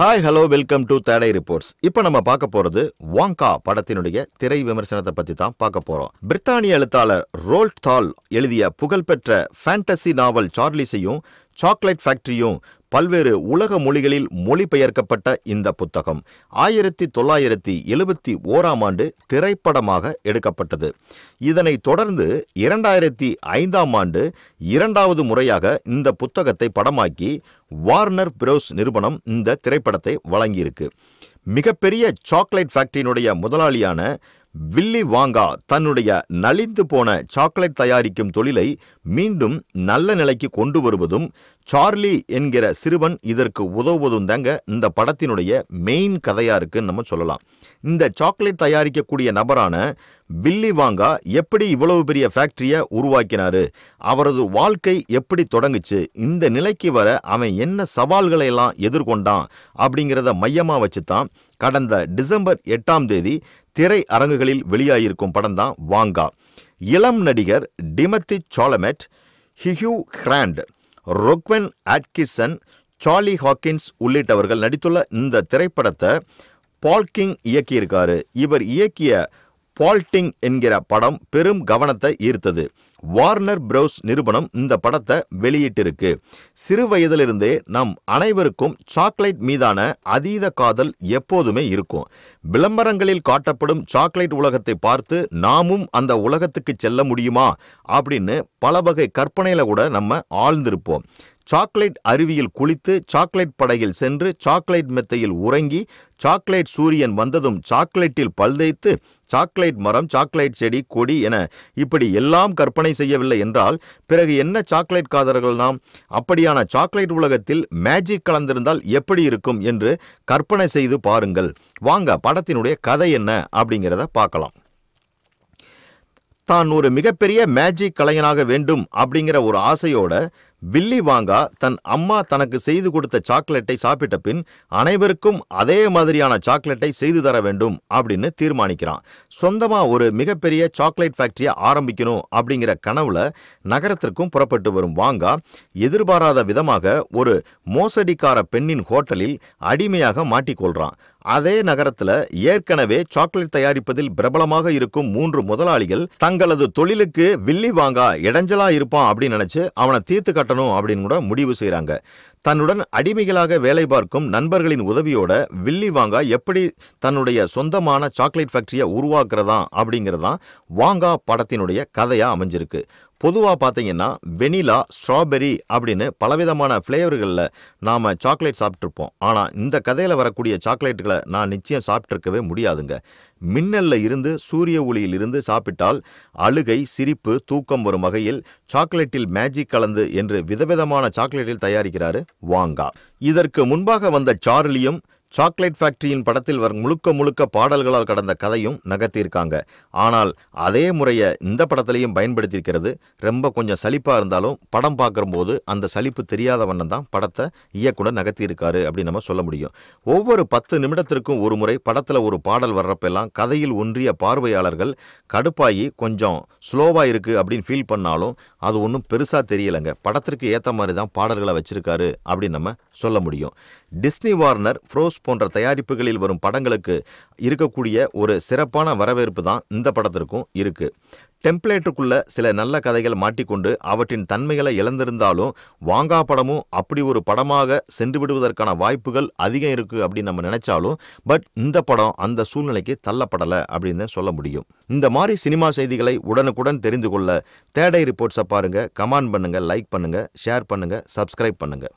hi hello welcome to today reports இப்போ நம்ம பார்க்க போகிறது வாங்கா படத்தினுடைய திரை விமர்சனத்தை பற்றி தான் பார்க்க போகிறோம் பிரித்தானிய எழுத்தாளர் ரோல்ட் தால் எழுதிய புகழ்பெற்ற ஃபேண்டசி நாவல் சார்லிஸையும் சாக்லேட் ஃபேக்டரியும் பல்வேறு உலக மொழிகளில் மொழிபெயர்க்கப்பட்ட இந்த புத்தகம் ஆயிரத்தி தொள்ளாயிரத்தி எழுபத்தி ஓராம் ஆண்டு திரைப்படமாக எடுக்கப்பட்டது இதனை தொடர்ந்து இரண்டாயிரத்தி ஐந்தாம் ஆண்டு இரண்டாவது முறையாக இந்த புத்தகத்தை படமாக்கி வார்னர் பிரோஸ் நிறுவனம் இந்த திரைப்படத்தை வழங்கியிருக்கு மிகப்பெரிய சாக்லேட் ஃபேக்டரியினுடைய முதலாளியான வில்லி வாங்கா தன்னுடைய நலிந்து போன சாக்லேட் தயாரிக்கும் தொழிலை மீண்டும் நல்ல நிலைக்கு கொண்டு வருவதும் சார்லி என்கிற சிறுவன் இதற்கு உதவுவதும் தாங்க இந்த படத்தினுடைய மெயின் கதையா இருக்குன்னு நம்ம சொல்லலாம் இந்த சாக்லேட் தயாரிக்கக்கூடிய நபரான வில்லி வாங்கா எப்படி இவ்வளவு பெரிய ஃபேக்டரியை உருவாக்கினாரு அவரது வாழ்க்கை எப்படி தொடங்குச்சு இந்த நிலைக்கு வர அவன் என்ன சவால்களை எல்லாம் எதிர்கொண்டான் அப்படிங்கிறத மையமாக வச்சு தான் கடந்த டிசம்பர் எட்டாம் தேதி திரை அரங்குகளில் வெளியாகியிருக்கும் படம் தான் வாங்கா இளம் நடிகர் Timothee Chalamet Hugh Grant Rowan Atkinson Charlie Hawkins உள்ளிட்டவர்கள் நடித்துள்ள இந்த திரைப்படத்தை பால்கிங் இயக்கியிருக்காரு இவர் இயக்கிய ஃபால்ட்டிங் என்கிற படம் பெரும் கவனத்தை ஈர்த்தது வார்னர் ப்ரௌஸ் நிறுவனம் இந்த படத்தை வெளியிட்டிருக்கு சிறு வயதிலிருந்தே நம் அனைவருக்கும் சாக்லேட் மீதான அதீத காதல் எப்போதுமே இருக்கும் விளம்பரங்களில் காட்டப்படும் சாக்லேட் உலகத்தை பார்த்து நாமும் அந்த உலகத்துக்கு செல்ல முடியுமா அப்படின்னு பல வகை கற்பனையில் கூட நம்ம ஆழ்ந்திருப்போம் சாக்லேட் அருவியில் குளித்து சாக்லேட் படையில் சென்று சாக்லேட் மெத்தையில் உறங்கி சாக்லேட் சூரியன் வந்ததும் சாக்லேட்டில் பல்தைத்து சாக்லேட் மரம் சாக்லேட் செடி கொடி என இப்படி எல்லாம் கற்பனை செய்யவில்லை என்றால் பிறகு என்ன சாக்லேட் காதர்கள் நாம் அப்படியான சாக்லேட் உலகத்தில் மேஜிக் கலந்திருந்தால் எப்படி இருக்கும் என்று கற்பனை செய்து பாருங்கள் வாங்க படத்தினுடைய கதை என்ன அப்படிங்கிறத பார்க்கலாம் தான் ஒரு மிகப்பெரிய மேஜிக் கலைஞனாக வேண்டும் அப்படிங்கிற ஒரு ஆசையோட வில்லி வாங்கா தன் அம்மா தனக்கு செய்து கொடுத்த சாக்லேட்டை சாப்பிட்ட பின் அனைவருக்கும் அதே மாதிரியான சாக்லேட்டை செய்து தர வேண்டும் அப்படின்னு தீர்மானிக்கிறான் சொந்தமாக ஒரு மிகப்பெரிய சாக்லேட் ஃபேக்டரியை ஆரம்பிக்கணும் அப்படிங்கிற கனவுல நகரத்திற்கும் புறப்பட்டு வரும் வாங்கா எதிர்பாராத விதமாக ஒரு மோசடிக்கார பெண்ணின் ஹோட்டலில் அடிமையாக மாட்டிக்கொள்றான் அதே நகரத்தில் ஏற்கனவே சாக்லேட் தயாரிப்பதில் பிரபலமாக இருக்கும் மூன்று முதலாளிகள் தங்களது தொழிலுக்கு வில்லி வாங்கா இடைஞ்சலா இருப்பான் அப்படின்னு நினைச்சு அவனை தீர்த்து காட்டணும் அப்படின்னு கூட முடிவு செய்கிறாங்க தன்னுடன் அடிமைகளாக வேலை பார்க்கும் நண்பர்களின் உதவியோட வில்லி வாங்கா எப்படி தன்னுடைய சொந்தமான சாக்லேட் ஃபேக்டரியை உருவாக்குறதா அப்படிங்கிறதான் வாங்கா படத்தினுடைய கதையாக அமைஞ்சிருக்கு பொதுவாக பார்த்தீங்கன்னா வெனிலா ஸ்ட்ராபெரி அப்படின்னு பலவிதமான ஃப்ளேவர்களில் நாம் சாக்லேட் சாப்பிட்ருப்போம் ஆனால் இந்த கதையில் வரக்கூடிய சாக்லேட்டுகளை நான் நிச்சயம் சாப்பிட்ருக்கவே முடியாதுங்க மின்னலில் இருந்து சூரிய ஒளியில் இருந்து சாப்பிட்டால் அழுகை சிரிப்பு தூக்கம் வரும் வகையில் சாக்லேட்டில் மேஜிக் கலந்து என்று விதவிதமான சாக்லேட்டில் தயாரிக்கிறாரு வாங்கா இதற்கு முன்பாக வந்த சார்லியும் சாக்லேட் ஃபேக்டரியின் படத்தில் வரும் முழுக்க முழுக்க பாடல்களால் கடந்த கதையும் நகர்த்தியிருக்காங்க ஆனால் அதே முறையை இந்த படத்திலையும் பயன்படுத்தியிருக்கிறது ரொம்ப கொஞ்சம் சலிப்பாக இருந்தாலும் படம் பார்க்கும்போது அந்த சலிப்பு தெரியாத வண்ணம் தான் படத்தை இயக்குனர் நகர்த்தியிருக்காரு அப்படின்னு நம்ம சொல்ல முடியும் ஒவ்வொரு பத்து நிமிடத்திற்கும் ஒரு முறை படத்தில் ஒரு பாடல் வர்றப்பெல்லாம் கதையில் ஒன்றிய பார்வையாளர்கள் கடுப்பாகி கொஞ்சம் ஸ்லோவாக இருக்குது அப்படின்னு ஃபீல் பண்ணாலும் அது ஒன்றும் பெருசாக தெரியலைங்க படத்திற்கு ஏற்ற மாதிரி தான் பாடல்களை வச்சுருக்காரு அப்படின்னு நம்ம சொல்ல முடியும் டிஸ்னி வார்னர் ஃப்ரோஸ் போன்ற தயாரிப்புகளில் வரும் படங்களுக்கு இருக்கக்கூடிய ஒரு சிறப்பான வரவேற்பு தான் இந்த படத்திற்கும் இருக்குது டெம்ப்ளேட்டுக்குள்ள சில நல்ல கதைகள் மாட்டிக்கொண்டு அவற்றின் தன்மைகளை இழந்திருந்தாலும் வாங்கா படமும் அப்படி ஒரு படமாக சென்று விடுவதற்கான வாய்ப்புகள் அதிகம் இருக்குது அப்படின்னு நம்ம நினைச்சாலும் பட் இந்த படம் அந்த சூழ்நிலைக்கு தள்ளப்படலை அப்படின்னு சொல்ல முடியும் இந்த மாதிரி சினிமா செய்திகளை உடனுக்குடன் தெரிந்து கொள்ள தேடை ரிப்போர்ட்ஸை பாருங்கள் கமெண்ட் பண்ணுங்கள் லைக் பண்ணுங்கள் ஷேர் பண்ணுங்கள் சப்ஸ்கிரைப் பண்ணுங்கள்